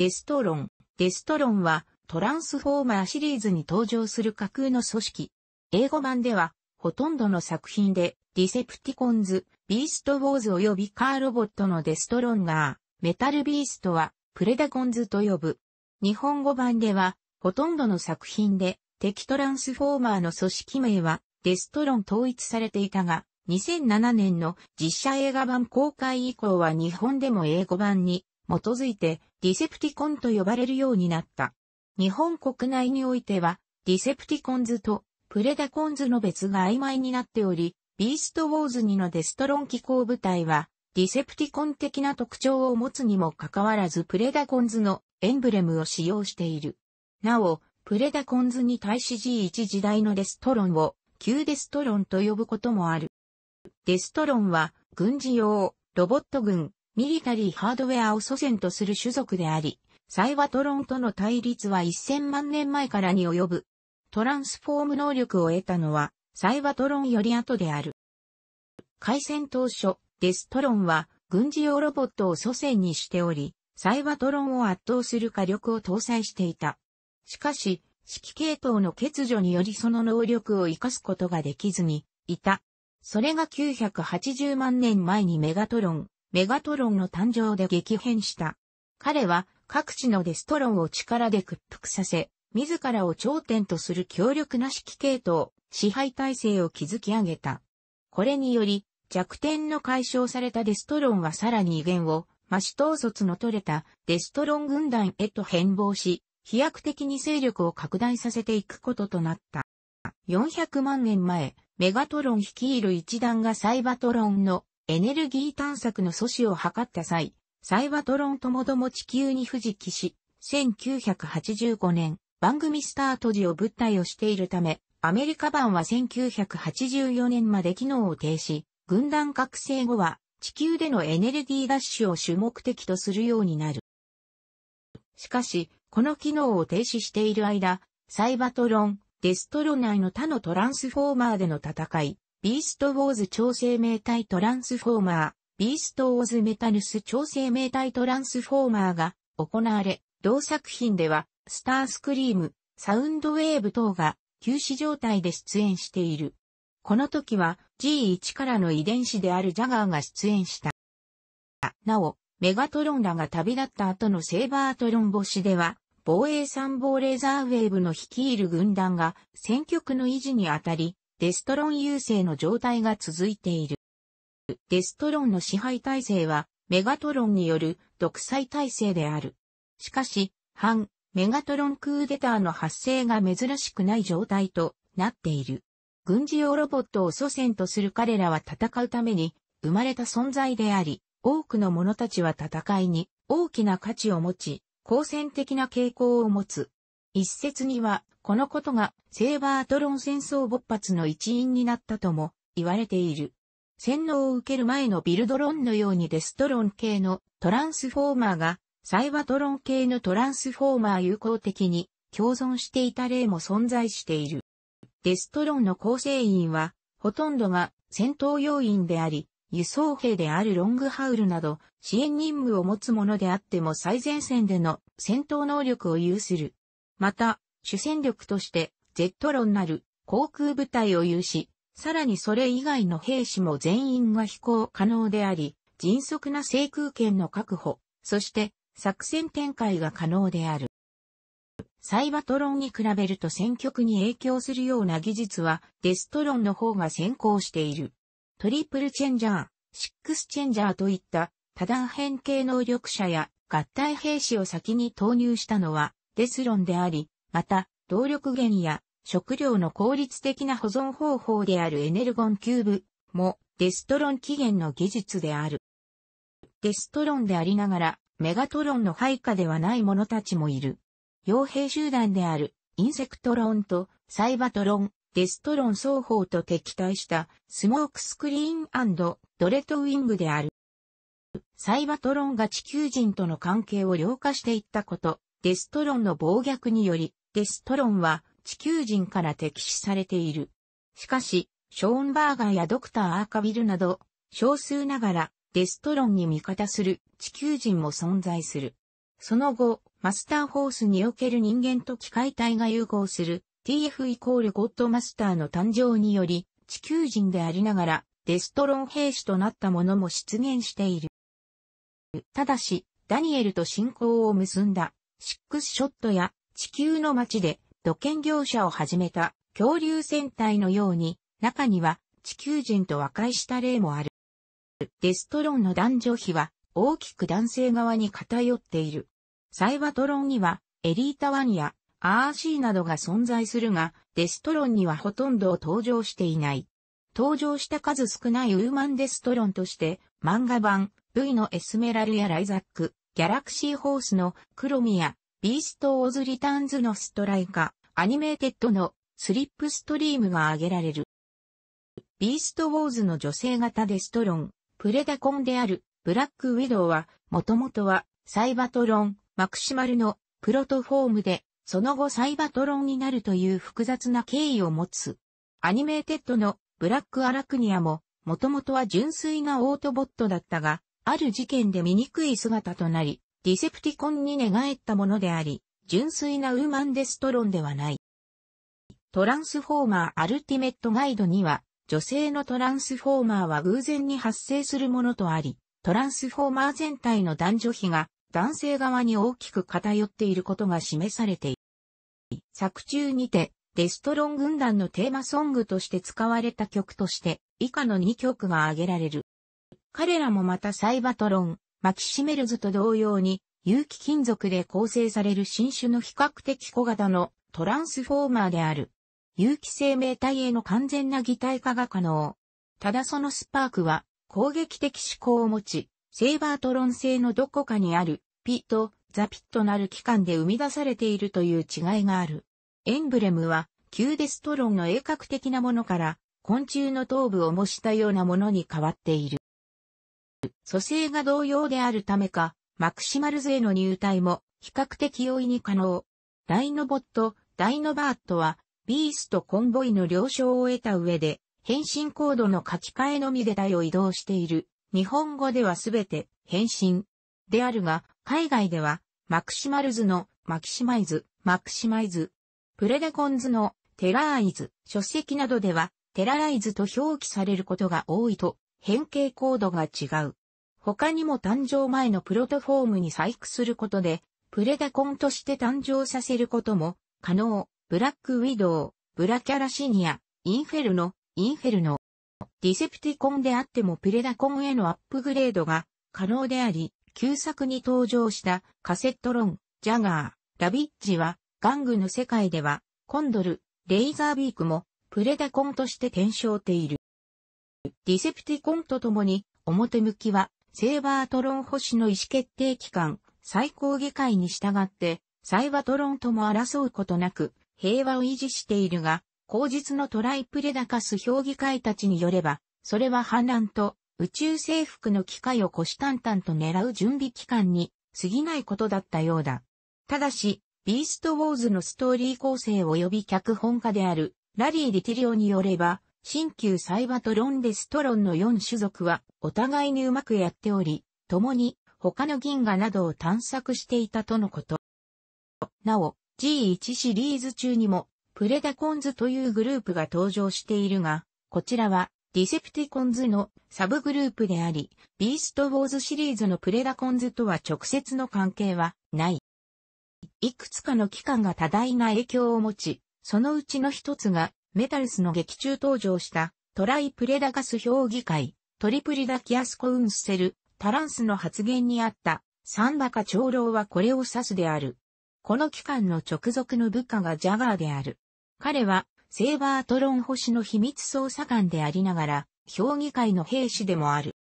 デストロン。デストロンはトランスフォーマーシリーズに登場する架空の組織。英語版ではほとんどの作品でディセプティコンズ、ビーストウォーズ及びカーロボットのデストロンガー、メタルビーストはプレダゴンズと呼ぶ。日本語版ではほとんどの作品で敵トランスフォーマーの組織名はデストロン統一されていたが、2007年の実写映画版公開以降は日本でも英語版に基づいてディセプティコンと呼ばれるようになった。日本国内においてはディセプティコンズとプレダコンズの別が曖昧になっており、ビーストウォーズ2のデストロン機構部隊はディセプティコン的な特徴を持つにもかかわらずプレダコンズのエンブレムを使用している。なお、プレダコンズに対し G1 時代のデストロンを旧デストロンと呼ぶこともある。デストロンは軍事用、ロボット軍、ミリタリーハードウェアを祖先とする種族であり、サイワトロンとの対立は1000万年前からに及ぶ。トランスフォーム能力を得たのは、サイワトロンより後である。開戦当初、デストロンは軍事用ロボットを祖先にしており、サイワトロンを圧倒する火力を搭載していた。しかし、指揮系統の欠如によりその能力を活かすことができずに、いた。それが980万年前にメガトロン、メガトロンの誕生で激変した。彼は各地のデストロンを力で屈服させ、自らを頂点とする強力な指揮系統、支配体制を築き上げた。これにより、弱点の解消されたデストロンはさらに威厳を、マシ統率の取れたデストロン軍団へと変貌し、飛躍的に勢力を拡大させていくこととなった。400万年前、メガトロン率いる一団がサイバトロンのエネルギー探索の阻止を図った際、サイバトロンともども地球に不時期し、1985年、番組スタート時を物体をしているため、アメリカ版は1984年まで機能を停止、軍団覚醒後は地球でのエネルギーダッシュを主目的とするようになる。しかし、この機能を停止している間、サイバトロン、デストロ内の他のトランスフォーマーでの戦い、ビーストウォーズ超生命体トランスフォーマー、ビーストウォーズメタヌス超生命体トランスフォーマーが行われ、同作品では、スタースクリーム、サウンドウェーブ等が休止状態で出演している。この時は G1 からの遺伝子であるジャガーが出演した。なお、メガトロンらが旅立った後のセーバートロン星では、防衛参謀レーザーウェーブの率いる軍団が戦局の維持にあたり、デストロン優勢の状態が続いている。デストロンの支配体制は、メガトロンによる独裁体制である。しかし、反、メガトロンクーデターの発生が珍しくない状態となっている。軍事用ロボットを祖先とする彼らは戦うために生まれた存在であり、多くの者たちは戦いに大きな価値を持ち、好戦的な傾向を持つ。一説には、このことがセーバートロン戦争勃発の一因になったとも言われている。洗脳を受ける前のビルドロンのようにデストロン系のトランスフォーマーがサイバトロン系のトランスフォーマー有効的に共存していた例も存在している。デストロンの構成員はほとんどが戦闘要員であり、輸送兵であるロングハウルなど支援任務を持つものであっても最前線での戦闘能力を有するまた、主戦力として、Z 論なる航空部隊を有し、さらにそれ以外の兵士も全員が飛行可能であり、迅速な制空権の確保、そして作戦展開が可能である。サイバトロンに比べると戦局に影響するような技術はデストロンの方が先行している。トリプルチェンジャー、シックスチェンジャーといった多段変形能力者や合体兵士を先に投入したのはデス論であり、また、動力源や食料の効率的な保存方法であるエネルゴンキューブもデストロン起源の技術である。デストロンでありながら、メガトロンの配下ではない者たちもいる。傭兵集団であるインセクトロンとサイバトロン、デストロン双方と敵対したスモークスクリーンドレッドウィングである。サイバトロンが地球人との関係を良化していったこと、デストロンの暴虐により、デストロンは地球人から敵視されている。しかし、ショーンバーガーやドクター・アーカビルなど、少数ながらデストロンに味方する地球人も存在する。その後、マスターホースにおける人間と機械体が融合する TF イコールゴッドマスターの誕生により、地球人でありながらデストロン兵士となった者も出現している。ただし、ダニエルと信仰を結んだシックスショットや地球の街で土建業者を始めた恐竜戦隊のように、中には地球人と和解した例もある。デストロンの男女比は大きく男性側に偏っている。サイバトロンにはエリータワンやアーシーなどが存在するが、デストロンにはほとんど登場していない。登場した数少ないウーマンデストロンとして、漫画版 V のエスメラルやライザック、ギャラクシーホースのクロミア、ビースト・オズ・リターンズのストライカ、アニメーテッドのスリップストリームが挙げられる。ビースト・ウォーズの女性型デストロン、プレダコンであるブラック・ウィドウは、もともとはサイバトロン、マクシマルのプロトフォームで、その後サイバトロンになるという複雑な経緯を持つ。アニメーテッドのブラック・アラクニアも、もともとは純粋なオートボットだったが、ある事件で醜い姿となり、ディセプティコンに寝返ったものであり、純粋なウーマンデストロンではない。トランスフォーマーアルティメットガイドには、女性のトランスフォーマーは偶然に発生するものとあり、トランスフォーマー全体の男女比が男性側に大きく偏っていることが示されている。作中にて、デストロン軍団のテーマソングとして使われた曲として、以下の2曲が挙げられる。彼らもまたサイバトロン、マキシメルズと同様に、有機金属で構成される新種の比較的小型のトランスフォーマーである。有機生命体への完全な擬態化が可能。ただそのスパークは攻撃的思考を持ち、セイバートロン製のどこかにあるピとザピとなる機関で生み出されているという違いがある。エンブレムはキューデストロンの鋭角的なものから昆虫の頭部を模したようなものに変わっている。蘇生が同様であるためか、マクシマルズへの入隊も比較的容易に可能。ダイノボット、ダイノバーットは、ビースとコンボイの了承を得た上で、変身コードの書き換えのみで台を移動している。日本語ではすべて変身であるが、海外では、マクシマルズのマキシマイズ、マクシマイズ、プレデコンズのテラーイズ、書籍などでは、テラライズと表記されることが多いと、変形コードが違う。他にも誕生前のプロトフォームに細工することで、プレダコンとして誕生させることも可能、ブラックウィドウ、ブラキャラシニア、インフェルノ、インフェルノ。ディセプティコンであってもプレダコンへのアップグレードが可能であり、旧作に登場したカセットロン、ジャガー、ラビッジは、玩具の世界では、コンドル、レイザービークも、プレダコンとして転生している。ディセプティコンと共に、表向きは、セーバートロン保守の意思決定機関、最高議会に従って、サイバトロンとも争うことなく、平和を維持しているが、後日のトライプレダカス評議会たちによれば、それは反乱と宇宙征服の機会を虎視眈々と狙う準備期間に過ぎないことだったようだ。ただし、ビーストウォーズのストーリー構成及び脚本家であるラリー・ディティリオによれば、新旧サイバトロンデストロンの4種族はお互いにうまくやっており、共に他の銀河などを探索していたとのこと。なお、G1 シリーズ中にもプレダコンズというグループが登場しているが、こちらはディセプティコンズのサブグループであり、ビーストウォーズシリーズのプレダコンズとは直接の関係はない。いくつかの機関が多大な影響を持ち、そのうちの一つがメタルスの劇中登場したトライプレダガス評議会、トリプリダキアスコウンセル、タランスの発言にあったサンバカ長老はこれを指すである。この機関の直属の部下がジャガーである。彼はセーバートロン星の秘密捜査官でありながら、評議会の兵士でもある。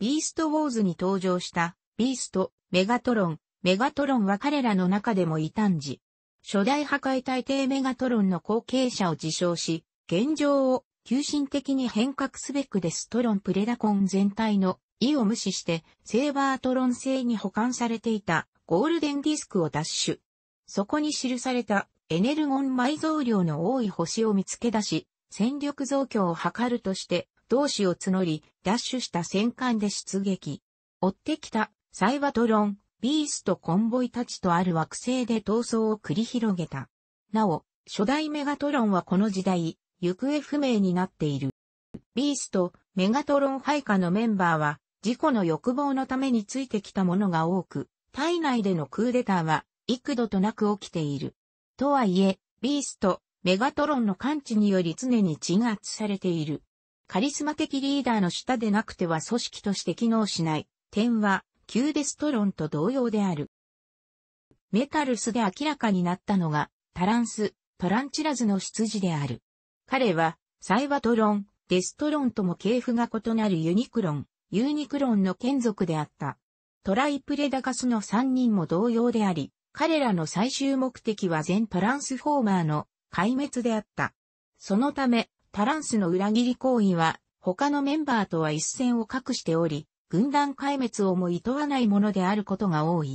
ビーストウォーズに登場したビースト、メガトロン、メガトロンは彼らの中でも異端児。初代破壊大帝メガトロンの後継者を自称し、現状を急進的に変革すべくデストロンプレダコン全体の意を無視して、セーバートロン製に保管されていたゴールデンディスクを奪取。そこに記されたエネルゴン埋蔵量の多い星を見つけ出し、戦力増強を図るとして、同志を募り、奪取した戦艦で出撃。追ってきた、サイバトロン、ビーストコンボイたちとある惑星で闘争を繰り広げた。なお、初代メガトロンはこの時代、行方不明になっている。ビースト、メガトロン配下のメンバーは、自己の欲望のためについてきたものが多く、体内でのクーデターは、幾度となく起きている。とはいえ、ビースト、メガトロンの感知により常に鎮圧されている。カリスマ的リーダーの下でなくては組織として機能しない。点は、ーデストロンと同様である。メタルスで明らかになったのが、タランス、トランチラズの出自である。彼は、サイバトロン、デストロンとも系譜が異なるユニクロン、ユニクロンの眷属であった。トライプレダカスの3人も同様であり、彼らの最終目的は全トランスフォーマーの壊滅であった。そのため、タランスの裏切り行為は、他のメンバーとは一線を画しており、軍団壊滅をも厭わないものであることが多い。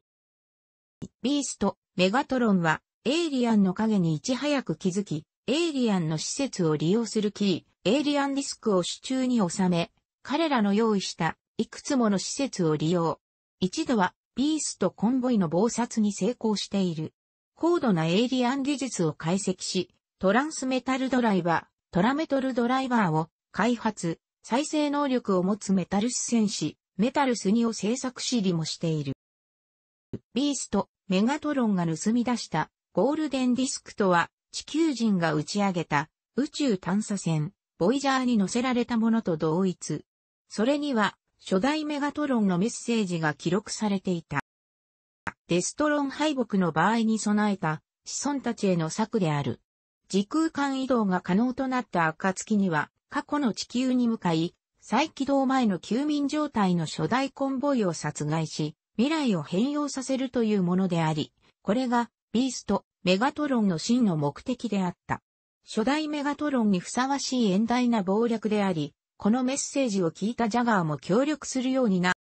ビースト、メガトロンは、エイリアンの影にいち早く気づき、エイリアンの施設を利用するキー、エイリアンディスクを手中に収め、彼らの用意したいくつもの施設を利用。一度は、ビーストコンボイの謀殺に成功している。高度なエイリアン技術を解析し、トランスメタルドライバー、トラメトルドライバーを開発、再生能力を持つメタル視戦士、メタルスニを制作しりもしている。ビースト、メガトロンが盗み出したゴールデンディスクとは地球人が打ち上げた宇宙探査船、ボイジャーに乗せられたものと同一。それには初代メガトロンのメッセージが記録されていた。デストロン敗北の場合に備えた子孫たちへの策である。時空間移動が可能となった暁には過去の地球に向かい再起動前の休眠状態の初代コンボイを殺害し、未来を変容させるというものであり、これがビースト、メガトロンの真の目的であった。初代メガトロンにふさわしい遠大な謀略であり、このメッセージを聞いたジャガーも協力するようにな。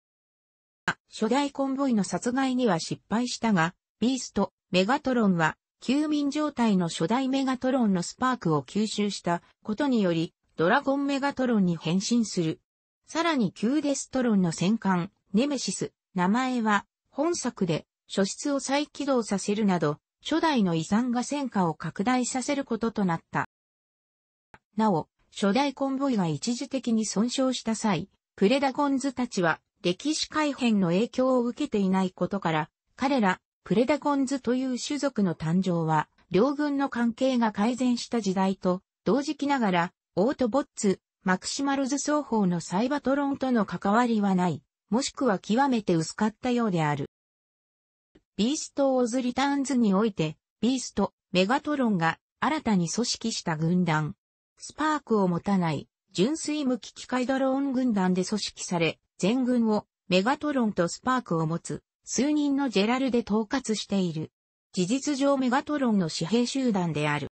初代コンボイの殺害には失敗したが、ビースト、メガトロンは、休眠状態の初代メガトロンのスパークを吸収したことにより、ドラゴンメガトロンに変身する。さらにキューデストロンの戦艦、ネメシス、名前は、本作で、初出を再起動させるなど、初代の遺産が戦火を拡大させることとなった。なお、初代コンボイが一時的に損傷した際、プレダゴンズたちは歴史改変の影響を受けていないことから、彼ら、プレダゴンズという種族の誕生は、両軍の関係が改善した時代と、同時期ながら、オートボッツ、マクシマルズ双方のサイバトロンとの関わりはない、もしくは極めて薄かったようである。ビースト・オーズ・リターンズにおいて、ビースト、メガトロンが新たに組織した軍団。スパークを持たない純粋無機機械ドローン軍団で組織され、全軍をメガトロンとスパークを持つ数人のジェラルで統括している。事実上メガトロンの私兵集団である。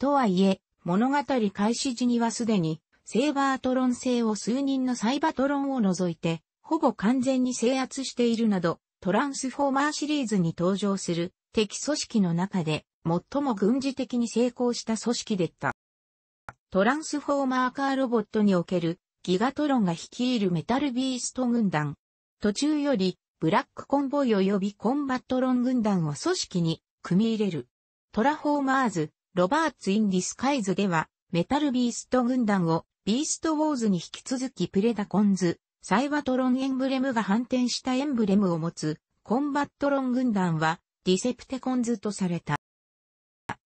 とはいえ、物語開始時にはすでに、セイバートロン製を数人のサイバトロンを除いて、ほぼ完全に制圧しているなど、トランスフォーマーシリーズに登場する敵組織の中で、最も軍事的に成功した組織でった。トランスフォーマーカーロボットにおけるギガトロンが率いるメタルビースト軍団。途中よりブラックコンボイ及びコンバットロン軍団を組織に組み入れる。トラフォーマーズ、ロバーツ・イン・ディスカイズでは、メタル・ビースト軍団を、ビースト・ウォーズに引き続きプレダコンズ、サイバトロンエンブレムが反転したエンブレムを持つ、コンバットロン軍団は、ディセプテコンズとされた。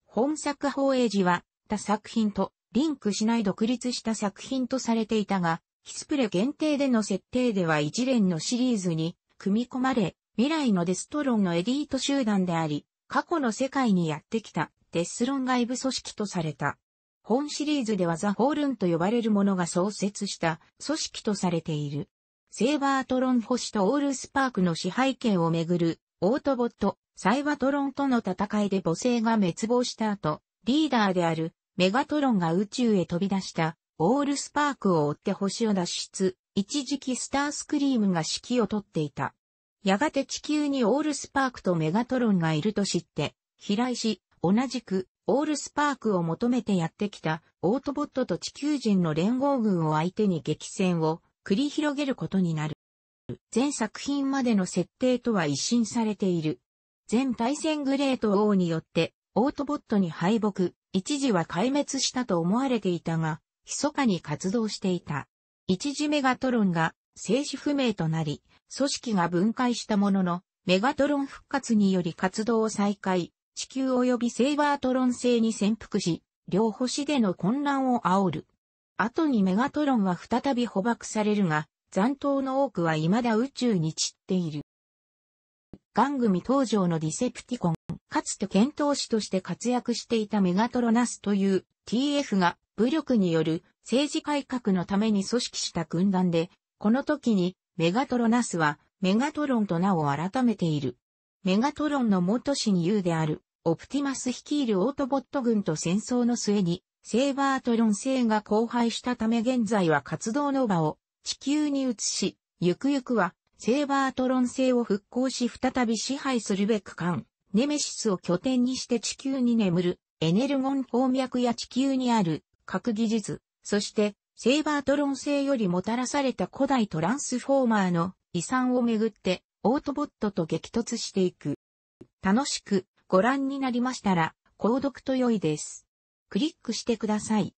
本作放映時は、他作品とリンクしない独立した作品とされていたが、ヒスプレ限定での設定では一連のシリーズに組み込まれ、未来のデストロンのエリート集団であり、過去の世界にやってきたデスロン外部組織とされた。本シリーズではザ・ホールンと呼ばれるものが創設した組織とされている。セーバートロン星とオールスパークの支配権をめぐるオートボット、サイバトロンとの戦いで母星が滅亡した後、リーダーであるメガトロンが宇宙へ飛び出したオールスパークを追って星を脱出、一時期スタースクリームが指揮をとっていた。やがて地球にオールスパークとメガトロンがいると知って、飛来し、同じく、オールスパークを求めてやってきた、オートボットと地球人の連合軍を相手に激戦を繰り広げることになる。全作品までの設定とは一新されている。全対戦グレート王によって、オートボットに敗北、一時は壊滅したと思われていたが、密かに活動していた。一時メガトロンが生死不明となり、組織が分解したものの、メガトロン復活により活動を再開、地球及びセイバートロン星に潜伏し、両星での混乱を煽る。後にメガトロンは再び捕獲されるが、残党の多くは未だ宇宙に散っている。ガングミ登場のディセプティコン、かつて剣闘士として活躍していたメガトロナスという TF が武力による政治改革のために組織した軍団で、この時にメガトロナスはメガトロンと名を改めている。メガトロンの元親友である、オプティマス率いるオートボット軍と戦争の末に、セーバートロン星が荒廃したため現在は活動の場を地球に移し、ゆくゆくはセーバートロン星を復興し再び支配するべく間、ネメシスを拠点にして地球に眠るエネルゴン鉱脈や地球にある核技術、そしてセーバートロン星よりもたらされた古代トランスフォーマーの遺産をめぐってオートボットと激突していく。楽しくご覧になりましたら、購読と良いです。クリックしてください。